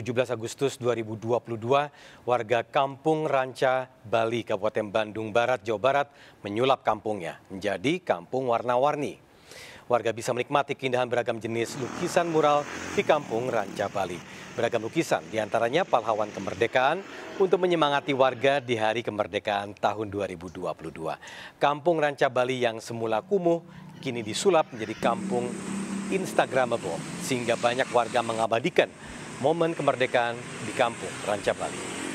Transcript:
17 Agustus 2022, warga Kampung Ranca, Bali, Kabupaten Bandung Barat, Jawa Barat menyulap kampungnya menjadi kampung warna-warni. Warga bisa menikmati keindahan beragam jenis lukisan mural di Kampung Ranca, Bali. Beragam lukisan, diantaranya pahlawan kemerdekaan untuk menyemangati warga di Hari Kemerdekaan tahun 2022. Kampung Ranca Bali yang semula kumuh, kini disulap menjadi kampung Instagramable, sehingga banyak warga mengabadikan momen kemerdekaan di kampung Ranca Bali.